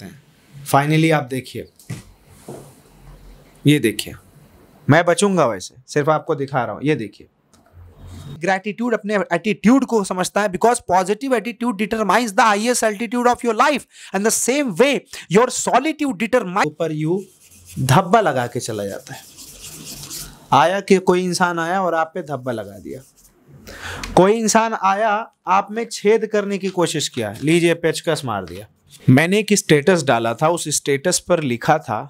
सकते हैं फाइनली आप देखिए ये देखिए मैं बचूंगा वैसे सिर्फ आपको दिखा रहा हूँ ये देखिए ग्रेटिट्यूड अपने एटीट्यूड को समझता है because positive attitude determines the highest altitude of your life and the same way your solitude determine ऊपर यू धब्बा लगा के चला जाता है आया कि कोई इंसान आया और आप पे धब्बा लगा दिया कोई इंसान आया आप में छेद करने की कोशिश किया लीजिए पेचकस मार दिया मैंने एक स्टेटस डाला था उस स्टेटस पर लिखा था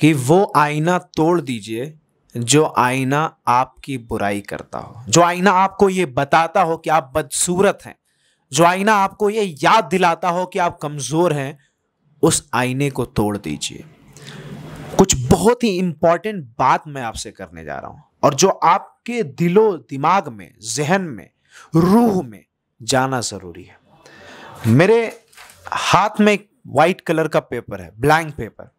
कि वो आईना तोड़ दीजिए जो आईना आपकी बुराई करता हो जो आईना आपको ये बताता हो कि आप बदसूरत हैं जो आईना आपको ये याद दिलाता हो कि आप कमज़ोर हैं उस आईने को तोड़ दीजिए कुछ बहुत ही इम्पॉर्टेंट बात मैं आपसे करने जा रहा हूँ और जो आपके दिलो दिमाग में जहन में रूह में जाना ज़रूरी है मेरे हाथ में वाइट कलर का पेपर है ब्लैंक पेपर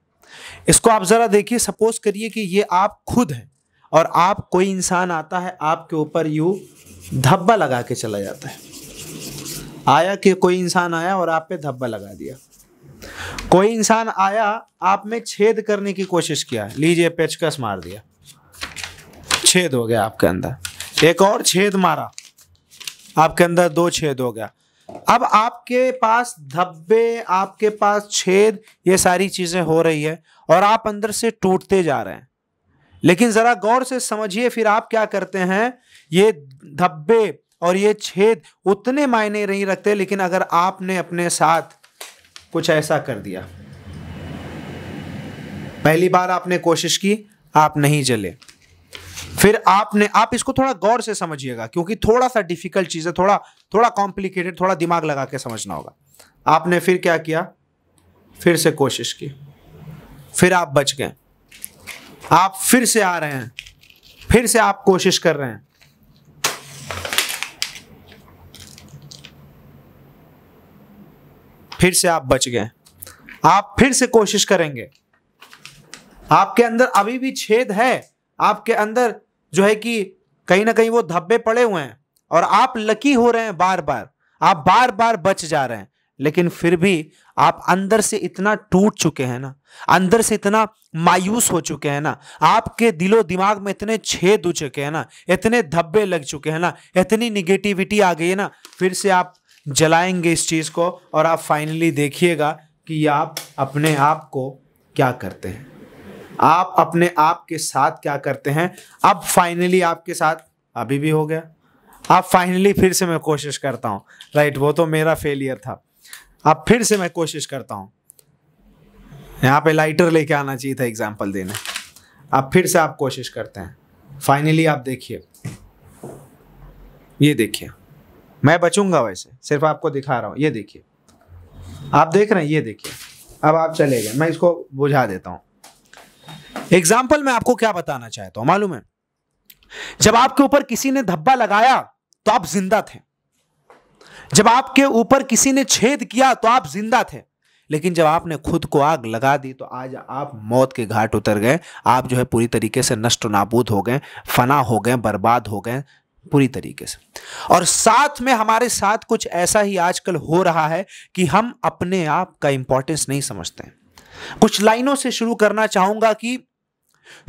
इसको आप ज़रा देखिए सपोज करिए कि ये आप खुद हैं और आप कोई इंसान आता है आपके ऊपर यू धब्बा लगा के चला जाता है आया कि कोई इंसान आया और आप पे धब्बा लगा दिया कोई इंसान आया आप में छेद करने की कोशिश किया लीजिए पेचकस मार दिया छेद हो गया आपके अंदर एक और छेद मारा आपके अंदर दो छेद हो गया अब आपके पास धब्बे आपके पास छेद ये सारी चीज़ें हो रही है और आप अंदर से टूटते जा रहे हैं लेकिन ज़रा गौर से समझिए फिर आप क्या करते हैं ये धब्बे और ये छेद उतने मायने नहीं रखते लेकिन अगर आपने अपने साथ कुछ ऐसा कर दिया पहली बार आपने कोशिश की आप नहीं जले फिर आपने आप इसको थोड़ा गौर से समझिएगा क्योंकि थोड़ा सा डिफिकल्ट चीज़ है थोड़ा थोड़ा कॉम्प्लिकेटेड थोड़ा दिमाग लगा के समझना होगा आपने फिर क्या किया फिर से कोशिश की फिर आप बच गए आप फिर से आ रहे हैं फिर से आप कोशिश कर रहे हैं फिर से आप बच गए आप फिर से कोशिश करेंगे आपके अंदर अभी भी छेद है आपके अंदर जो है कि कहीं ना कहीं वो धब्बे पड़े हुए हैं और आप लकी हो रहे हैं बार बार आप बार बार बच जा रहे हैं लेकिन फिर भी आप अंदर से इतना टूट चुके हैं ना अंदर से इतना मायूस हो चुके हैं ना आपके दिलो दिमाग में इतने छेद हो चुके हैं ना इतने धब्बे लग चुके हैं ना इतनी निगेटिविटी आ गई है ना फिर से आप जलाएंगे इस चीज़ को और आप फाइनली देखिएगा कि आप अपने आप को क्या करते हैं आप अपने आप के साथ क्या करते हैं अब फाइनली आपके साथ अभी भी हो गया अब फाइनली फिर से मैं कोशिश करता हूँ राइट वो तो मेरा फेलियर था अब फिर से मैं कोशिश करता हूँ यहाँ पे लाइटर लेके आना चाहिए था एग्जाम्पल देने अब फिर से आप कोशिश करते हैं फाइनली आप देखिए ये देखिए मैं बचूंगा वैसे सिर्फ आपको दिखा रहा हूँ ये देखिए आप देख रहे हैं ये देखिए अब आप चले गए मैं इसको बुझा देता हूँ एग्जाम्पल मैं आपको क्या बताना चाहता हूं मालूम है जब आपके ऊपर किसी ने धब्बा लगाया तो आप जिंदा थे जब आपके ऊपर किसी ने छेद किया तो आप जिंदा थे लेकिन जब आपने खुद को आग लगा दी तो आज आप मौत के घाट उतर गए आप जो है पूरी तरीके से नष्ट नाबूद हो गए फना हो गए बर्बाद हो गए पूरी तरीके से और साथ में हमारे साथ कुछ ऐसा ही आजकल हो रहा है कि हम अपने आप का इंपॉर्टेंस नहीं समझते हैं कुछ लाइनों से शुरू करना चाहूंगा कि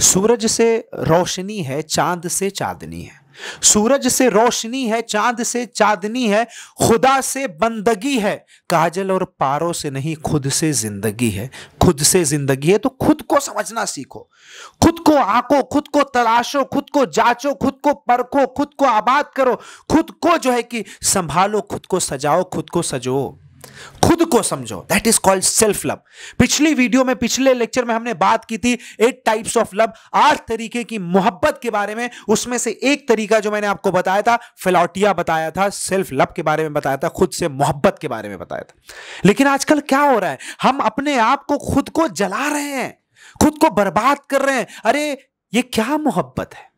सूरज से रोशनी है चांद से चांदनी है सूरज से रोशनी है चांद से चांदनी है खुदा से बंदगी है काजल और पारों से नहीं खुद से जिंदगी है खुद से जिंदगी है तो खुद को समझना सीखो खुद को आंको खुद को तलाशो खुद को जांचो खुद को परखो खुद को आबाद करो खुद को जो है कि संभालो खुद को सजाओ खुद को सजो खुद को समझो that is called self love पिछली वीडियो में पिछले लेक्चर में हमने बात की थी एट टाइप्स ऑफ लव आठ तरीके की मोहब्बत के बारे में उसमें से एक तरीका जो मैंने आपको बताया था फिलौटिया बताया था सेल्फ लव के बारे में बताया था खुद से मोहब्बत के बारे में बताया था लेकिन आजकल क्या हो रहा है हम अपने आप को खुद को जला रहे हैं खुद को बर्बाद कर रहे हैं अरे ये क्या मोहब्बत है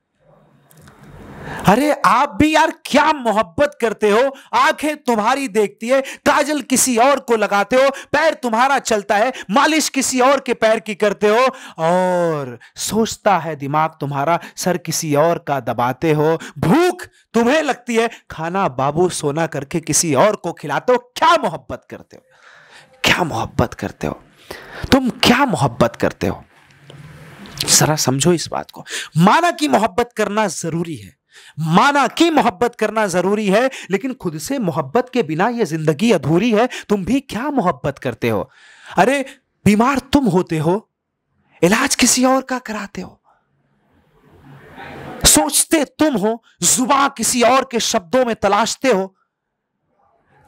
अरे आप भी यार क्या मोहब्बत करते हो आंखें तुम्हारी देखती है काजल किसी और को लगाते हो पैर तुम्हारा चलता है मालिश किसी और के पैर की करते हो और सोचता है दिमाग तुम्हारा सर किसी और का दबाते हो भूख तुम्हें लगती है खाना बाबू सोना करके किसी और को खिलाते हो क्या मोहब्बत करते हो क्या मोहब्बत करते हो तुम क्या मोहब्बत करते हो जरा समझो इस बात को माना कि मोहब्बत करना जरूरी है माना कि मोहब्बत करना जरूरी है लेकिन खुद से मोहब्बत के बिना यह जिंदगी अधूरी है तुम भी क्या मोहब्बत करते हो अरे बीमार तुम होते हो इलाज किसी और का कराते हो सोचते तुम हो जुबा किसी और के शब्दों में तलाशते हो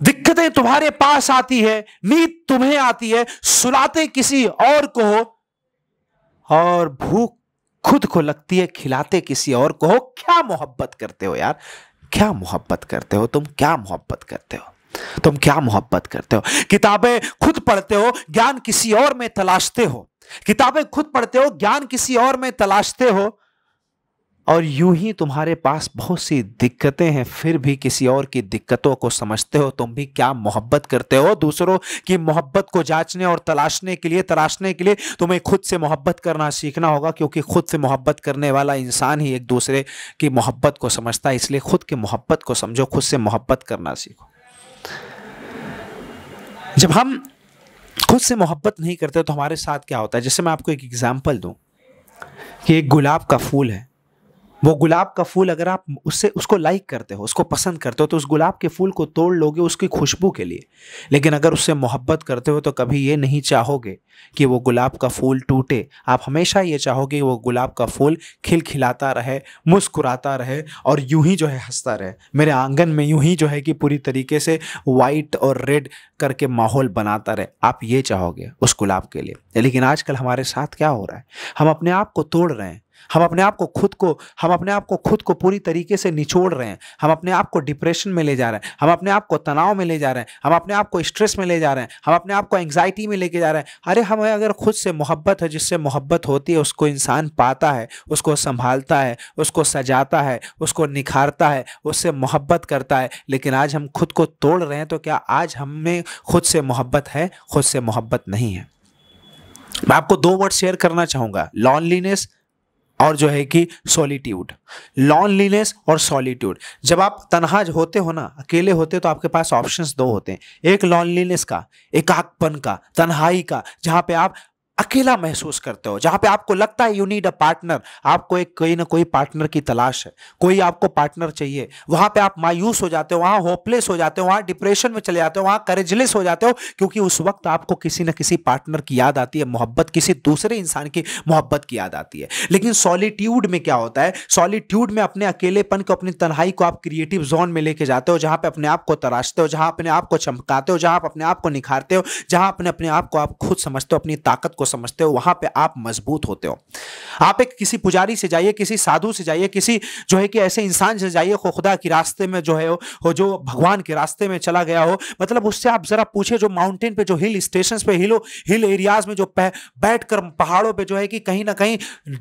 दिक्कतें तुम्हारे पास आती है नींद तुम्हें आती है सुलाते किसी और को हो और भूख खुद को लगती है खिलाते किसी और को हो क्या मोहब्बत करते हो यार क्या मोहब्बत करते हो तुम क्या मोहब्बत करते हो तुम क्या मोहब्बत करते हो किताबें खुद पढ़ते हो ज्ञान किसी और में तलाशते हो किताबें खुद पढ़ते हो ज्ञान किसी और में तलाशते हो और यूं ही तुम्हारे पास बहुत सी दिक्कतें हैं फिर भी किसी और की दिक्कतों को समझते हो तुम भी क्या मोहब्बत करते हो दूसरों की मोहब्बत को जांचने और तलाशने के लिए तलाशने के लिए तुम्हें खुद से मोहब्बत करना सीखना होगा क्योंकि खुद से मोहब्बत करने वाला इंसान ही एक दूसरे की मोहब्बत को समझता है इसलिए खुद की मोहब्बत को समझो खुद से मोहब्बत करना सीखो जब हम खुद से मोहब्बत नहीं करते तो हमारे साथ क्या होता है जैसे मैं आपको एक एग्जाम्पल दूँ कि एक गुलाब का फूल है वो गुलाब का फूल अगर आप उससे उसको लाइक करते हो उसको पसंद करते हो तो उस गुलाब के फूल को तोड़ लोगे उसकी खुशबू के लिए लेकिन अगर उससे मोहब्बत करते हो तो कभी ये नहीं चाहोगे कि वो गुलाब का फूल टूटे आप हमेशा ये चाहोगे कि वो गुलाब का फूल खिलखिलाता रहे मुस्कुराता रहे और यूं ही जो है हंसता रहे मेरे आंगन में यूं ही जो है कि पूरी तरीके से वाइट और रेड करके माहौल बनाता रहे आप ये चाहोगे उस गुलाब के लिए लेकिन आजकल हमारे साथ क्या हो रहा है हम अपने आप को तोड़ रहे हैं हम अपने आप को खुद को हम अपने आप को खुद को पूरी तरीके से निचोड़ रहे हैं हम अपने आप को डिप्रेशन में ले जा रहे हैं हम अपने आप को तनाव में ले जा रहे हैं हम अपने आप को स्ट्रेस में ले जा रहे हैं हम अपने आप को एंग्जाइटी में लेके जा रहे हैं अरे हमें अगर खुद से मोहब्बत है जिससे मोहब्बत होती है उसको इंसान पाता है उसको संभालता है उसको सजाता है उसको निखारता है उससे मोहब्बत करता है लेकिन आज हम खुद को तोड़ रहे हैं तो क्या आज हमें खुद से मोहब्बत है खुद से मोहब्बत नहीं है मैं आपको दो वर्ड शेयर करना चाहूँगा लॉनलीनेस और जो है कि सॉलीट्यूड लॉनलीनेस और सॉलीट्यूड जब आप तनहाज होते हो ना अकेले होते हो तो आपके पास ऑप्शंस दो होते हैं एक लॉनलीनेस का एकाकपन का तन्हाई का जहाँ पे आप अकेला महसूस करते हो जहां पे आपको लगता है यू नीड अ पार्टनर आपको एक कोई ना कोई पार्टनर की तलाश है कोई आपको पार्टनर चाहिए वहां पे आप मायूस हो जाते हो वहां होपलेस हो जाते हो वहां डिप्रेशन में चले जाते हो वहां करेजलेस हो जाते हो क्योंकि उस वक्त आपको किसी ना किसी पार्टनर की याद आती है मोहब्बत किसी दूसरे इंसान की मोहब्बत की याद आती है लेकिन सॉलिट्यूड में क्या होता है सॉलिट्यूड में अपने अकेलेपन को अपनी तनहाई को आप क्रिएटिव जोन में लेके जाते हो जहां पर अपने आप को तराशते हो जहां अपने आप को चमकाते हो जहां आप अपने आप को निखारते हो जहां अपने अपने आप को आप खुद समझते हो अपनी ताकत को समझते हो वहां पे आप मजबूत होते हो आप एक किसी पुजारी से जाइए किसी साधु से जाइए किसी जो है कि ऐसे इंसान से जाइए खुदा के रास्ते में जो है हो जो भगवान के रास्ते में चला गया हो मतलब उससे आप जरा पूछे जो माउंटेन पे जो हिल स्टेशन पे हिलो हिल एरियाज में जो बैठ कर पहाड़ों पर जो है कि कहीं ना कहीं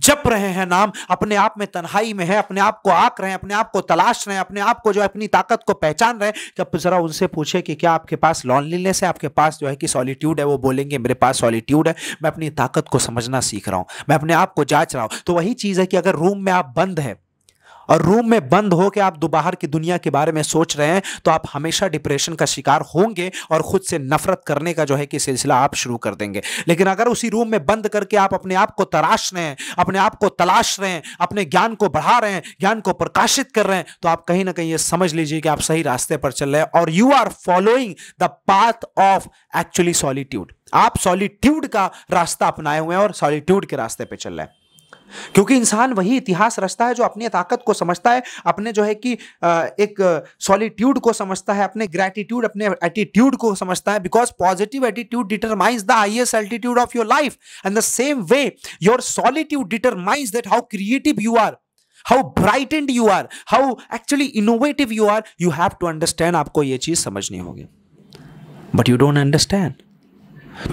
जप रहे हैं नाम अपने आप में तन्हाई में है अपने आप को आक रहे हैं अपने आप को तलाश रहे हैं अपने आप को जो अपनी ताकत को पहचान रहे हैं जब तो जरा उनसे पूछे कि क्या आपके पास लॉनलीनेस है आपके पास जो है कि सॉलिट्यूड है वो बोलेंगे मेरे पास सॉलिट्यूड है मैं अपनी ताकत को समझना सीख रहा हूं मैं अपने आप को जांच रहा हूं तो वही चीज़ है कि अगर रूम में आप बंद हैं और रूम में बंद होकर आप दोपहर की दुनिया के बारे में सोच रहे हैं तो आप हमेशा डिप्रेशन का शिकार होंगे और खुद से नफरत करने का जो है कि सिलसिला आप शुरू कर देंगे लेकिन अगर उसी रूम में बंद करके आप अपने आप को तराश रहे हैं अपने आप को तलाश रहे हैं अपने ज्ञान को बढ़ा रहे हैं ज्ञान को प्रकाशित कर रहे हैं तो आप कहीं ना कहीं ये समझ लीजिए कि आप सही रास्ते पर चल रहे हैं और you are following the path of actually solitude आप सॉलिट्यूड का रास्ता अपनाए हुए हैं और सॉलिट्यूड के रास्ते पर चल रहे हैं क्योंकि इंसान वही इतिहास रचता है जो अपनी ताकत को समझता है अपने जो है कि एक सॉलिट्यूड को समझता है अपने ग्रेटिट्यूड अपने एटीट्यूड को समझता है because positive attitude determines the highest altitude of your life and the same way your solitude determines that how creative you are how bright and you are how actually innovative you are you have to understand आपको ये चीज समझनी होगी but you don't understand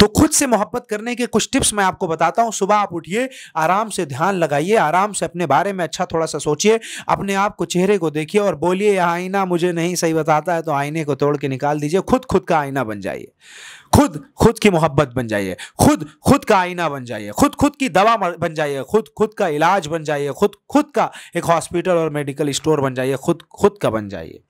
तो खुद से मोहब्बत करने के कुछ टिप्स मैं आपको बताता हूं सुबह आप उठिए आराम से ध्यान लगाइए आराम से अपने बारे में अच्छा थोड़ा सा सोचिए अपने आप को चेहरे को देखिए और बोलिए यह आईना मुझे नहीं सही बताता है तो आईने को तोड़ के निकाल दीजिए खुद खुद का आईना बन जाइए खुद खुद की मोहब्बत बन जाइए खुद खुद का आईना बन जाइए खुद खुद की दवा बन जाइए खुद खुद का इलाज बन जाइए खुद खुद का एक हॉस्पिटल और मेडिकल स्टोर बन जाइए खुद खुद का बन जाइए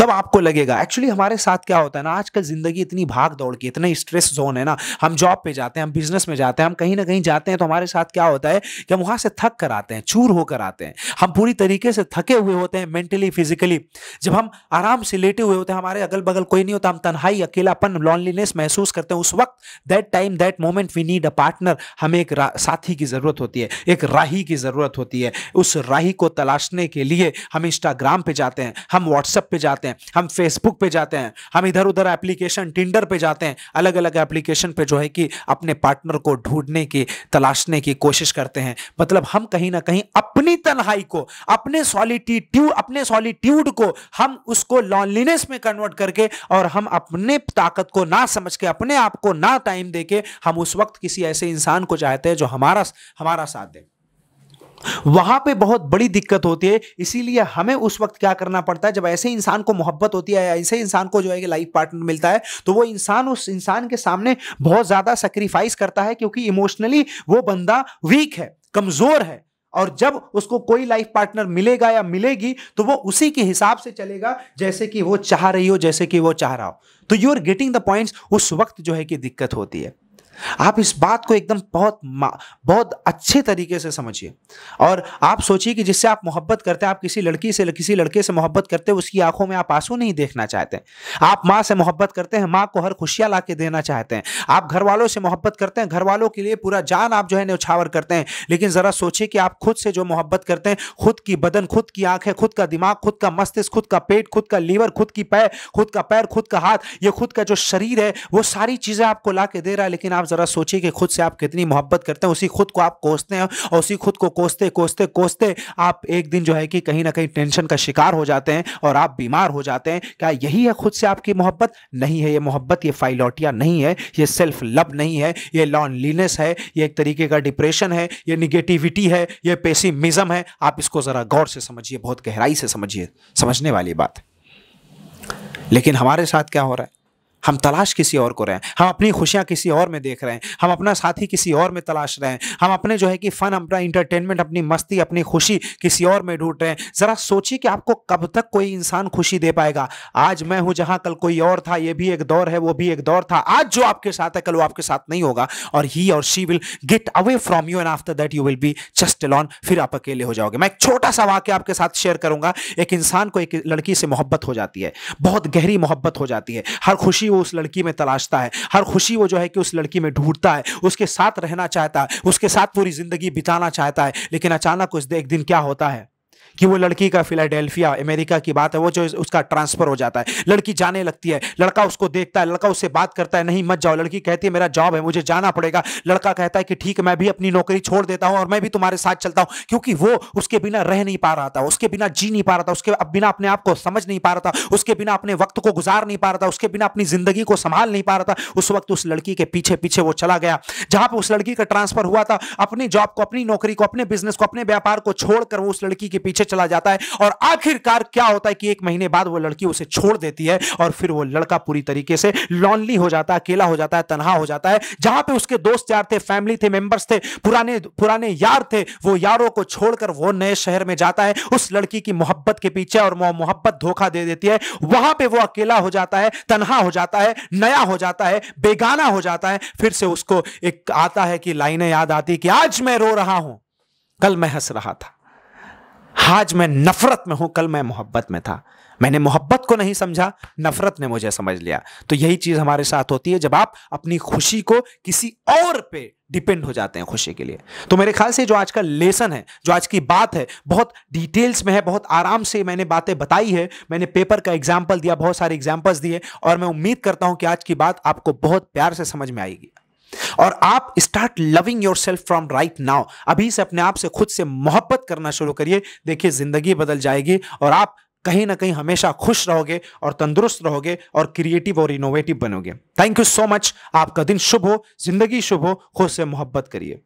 तब आपको लगेगा एक्चुअली हमारे साथ क्या होता है ना आजकल जिंदगी इतनी भाग दौड़ की इतना स्ट्रेस जोन है ना हम जॉब पे जाते हैं हम बिजनेस में जाते हैं हम कहीं ना कहीं जाते हैं तो हमारे साथ क्या होता है कि हम वहां से थक कर आते हैं चूर होकर आते हैं हम पूरी तरीके से थके हुए होते हैं मेंटली फिजिकली जब हम आराम से लेटे हुए होते हैं हमारे अगल बगल कोई नहीं होता हम तनहाई अकेलापन लॉनलीनेस महसूस करते हैं उस वक्त that time that moment we need a partner हमें एक साथी की ज़रूरत होती है एक राही की ज़रूरत होती है उस राही को तलाशने के लिए हम इंस्टाग्राम पे जाते हैं हम व्हाट्सएप पे जाते हैं हैं हम फेसबुक पे जाते हैं हम इधर उधर एप्लीकेशन टिंडर पे जाते हैं अलग अलग एप्लीकेशन पे जो है कि अपने पार्टनर को ढूंढने की तलाशने की कोशिश करते हैं मतलब हम कहीं ना कहीं अपनी तनहाई को अपने सॉलिटीट्यूड अपने सॉलिट्यूड को हम उसको लॉन्लीनेस में कन्वर्ट करके और हम अपने ताकत को ना समझ के अपने आप को ना टाइम दे हम उस वक्त किसी ऐसे इंसान को चाहते हैं जो हमारा हमारा साथ दे वहां पे बहुत बड़ी दिक्कत होती है इसीलिए हमें उस वक्त क्या करना पड़ता है जब ऐसे इंसान को मोहब्बत होती है ऐसे इंसान को जो है कि लाइफ पार्टनर मिलता है तो वो इंसान उस इंसान के सामने बहुत ज़्यादा सेक्रीफाइस करता है क्योंकि इमोशनली वो बंदा वीक है कमज़ोर है और जब उसको कोई लाइफ पार्टनर मिलेगा या मिलेगी तो वो उसी के हिसाब से चलेगा जैसे कि वो चाह रही हो जैसे कि वो चाह रहा हो तो you are getting the points उस वक्त जो है कि दिक्कत होती है आप इस बात को एकदम बहुत बहुत अच्छे तरीके से समझिए और आप सोचिए कि जिससे आप मोहब्बत करते हैं आप किसी लड़की से किसी लड़के से मोहब्बत करते हैं उसकी आंखों में आप आंसू नहीं देखना चाहते आप माँ से मोहब्बत करते हैं माँ को हर खुशियाँ ला देना चाहते हैं आप घर वालों से मोहब्बत करते हैं घर वालों के लिए पूरा जान आप जो है न्यौछावर करते हैं लेकिन ज़रा सोचिए कि आप खुद से जो मोहब्बत करते हैं खुद की बदन खुद की आंखें खुद का दिमाग खुद का मस्तिष्क खुद का पेट खुद का लीवर खुद की पैर खुद का पैर खुद का हाथ ये खुद का जो शरीर है वो सारी चीज़ें आपको ला दे रहा है लेकिन आप ज़रा सोचिए कि खुद से आप कितनी मोहब्बत करते हैं उसी खुद को आप कोसते हैं और उसी खुद को कोसते कोसते कोसते आप एक दिन जो है कि कहीं ना कहीं टेंशन का शिकार हो जाते हैं और आप बीमार हो जाते हैं क्या यही है खुद से आपकी मोहब्बत नहीं है ये मोहब्बत ये फाइलोटिया नहीं है ये सेल्फ लव नहीं है ये लॉनलीनेस है ये एक तरीके का डिप्रेशन है ये निगेटिविटी है ये पेसिमिज्म है आप इसको ज़रा गौर से समझिए बहुत गहराई से समझिए समझने वाली बात लेकिन हमारे साथ क्या हो रहा है हम तलाश किसी और को रहे हैं हम अपनी खुशियाँ किसी और में देख रहे हैं हम अपना साथी किसी और में तलाश रहे हैं हम अपने जो है कि फ़न अपना इंटरटेनमेंट अपनी मस्ती अपनी खुशी किसी और में ढूंढ रहे हैं ज़रा सोचिए कि आपको कब तक कोई इंसान खुशी दे पाएगा आज मैं हूँ जहाँ कल कोई और था ये भी एक दौर है वो भी एक दौर था आज जो आपके साथ है कल वो आपके साथ नहीं होगा और ही और she will get away from you and after that you will be just alone फिर आप अकेले हो जाओगे मैं एक छोटा सा वाक्य आपके साथ शेयर करूंगा एक इंसान को एक लड़की से मोहब्बत हो जाती है बहुत गहरी मोहब्बत हो जाती है हर खुशी वो उस लड़की में तलाशता है हर खुशी वो जो है कि उस लड़की में ढूंढता है उसके साथ रहना चाहता है उसके साथ पूरी ज़िंदगी बिताना चाहता है लेकिन अचानक उस एक दिन क्या होता है कि वो लड़की का फिलाडेल्फिया अमेरिका की बात है वो जो उसका ट्रांसफर हो जाता है लड़की जाने लगती है लड़का उसको देखता है लड़का उससे बात करता है नहीं मत जाओ लड़की कहती है मेरा जॉब है मुझे जाना पड़ेगा लड़का कहता है कि ठीक है मैं भी अपनी नौकरी छोड़ देता हूँ और मैं भी तुम्हारे साथ चलता हूँ क्योंकि वो उसके बिना रह नहीं पा रहा था उसके बिना जी नहीं पा रहा था उसके बिना अपने आप को समझ नहीं पा रहा था उसके बिना अपने वक्त को गुजार नहीं पा रहा था उसके बिना अपनी जिंदगी को संभाल नहीं पा रहा था उस वक्त उस लड़की के पीछे पीछे वो चला गया जहां पर उस लड़की का ट्रांसफर हुआ था अपनी जॉब को अपनी नौकरी को अपने बिजनेस को अपने व्यापार को छोड़कर वो उस लड़की के पीछे पीछे चला जाता है और आखिरकार क्या होता है कि एक महीने बाद वो लड़की उसे छोड़ देती है और फिर वो लड़का पूरी तरीके से लॉनली हो जाता है अकेला हो जाता है तनहा हो जाता है जहां पे उसके दोस्त यार थे फैमिली थे मेंबर्स थे पुराने पुराने यार थे वो यारों को छोड़कर वो नए शहर में जाता है उस लड़की की मोहब्बत के पीछे और मोहब्बत धोखा दे देती है वहां पर वो अकेला हो जाता है तनहा हो जाता है नया हो जाता है बेगाना हो जाता है फिर से उसको एक आता है कि लाइनें याद आती कि आज मैं रो रहा हूं कल मैं हंस रहा था आज मैं नफरत में हूं कल मैं मोहब्बत में था मैंने मोहब्बत को नहीं समझा नफरत ने मुझे समझ लिया तो यही चीज हमारे साथ होती है जब आप अपनी खुशी को किसी और पे डिपेंड हो जाते हैं खुशी के लिए तो मेरे ख्याल से जो आज का लेसन है जो आज की बात है बहुत डिटेल्स में है बहुत आराम से मैंने बातें बताई है मैंने पेपर का एग्जाम्पल दिया बहुत सारे एग्जाम्पल्स दिए और मैं उम्मीद करता हूं कि आज की बात आपको बहुत प्यार से समझ में आएगी और आप start loving yourself from right now अभी से अपने आप से खुद से मोहब्बत करना शुरू करिए देखिए जिंदगी बदल जाएगी और आप कहीं ना कहीं हमेशा खुश रहोगे और तंदुरुस्त रहोगे और क्रिएटिव और इनोवेटिव बनोगे थैंक यू सो मच आपका दिन शुभ हो जिंदगी शुभ हो खुद से मोहब्बत करिए